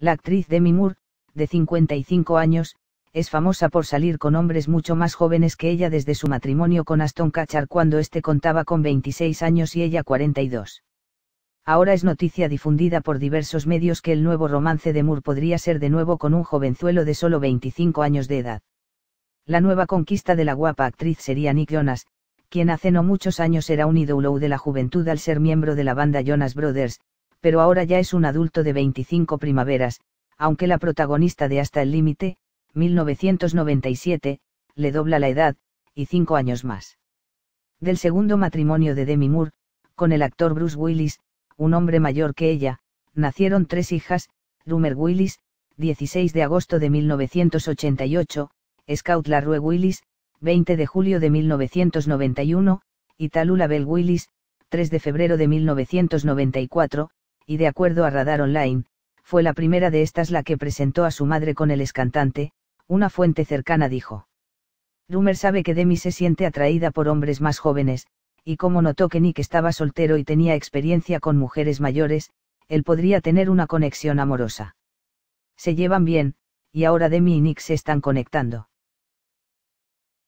La actriz Demi Moore, de 55 años, es famosa por salir con hombres mucho más jóvenes que ella desde su matrimonio con Aston Kutcher cuando este contaba con 26 años y ella 42. Ahora es noticia difundida por diversos medios que el nuevo romance de Moore podría ser de nuevo con un jovenzuelo de solo 25 años de edad. La nueva conquista de la guapa actriz sería Nick Jonas, quien hace no muchos años era un ídolo de la juventud al ser miembro de la banda Jonas Brothers, pero ahora ya es un adulto de 25 primaveras, aunque la protagonista de Hasta el Límite, 1997, le dobla la edad, y cinco años más. Del segundo matrimonio de Demi Moore, con el actor Bruce Willis, un hombre mayor que ella, nacieron tres hijas, Rumer Willis, 16 de agosto de 1988, Scout Larue Willis, 20 de julio de 1991, y Talula Bell Willis, 3 de febrero de 1994, y de acuerdo a Radar Online, fue la primera de estas la que presentó a su madre con el escantante, una fuente cercana dijo. Rumer sabe que Demi se siente atraída por hombres más jóvenes, y como notó que Nick estaba soltero y tenía experiencia con mujeres mayores, él podría tener una conexión amorosa. Se llevan bien, y ahora Demi y Nick se están conectando.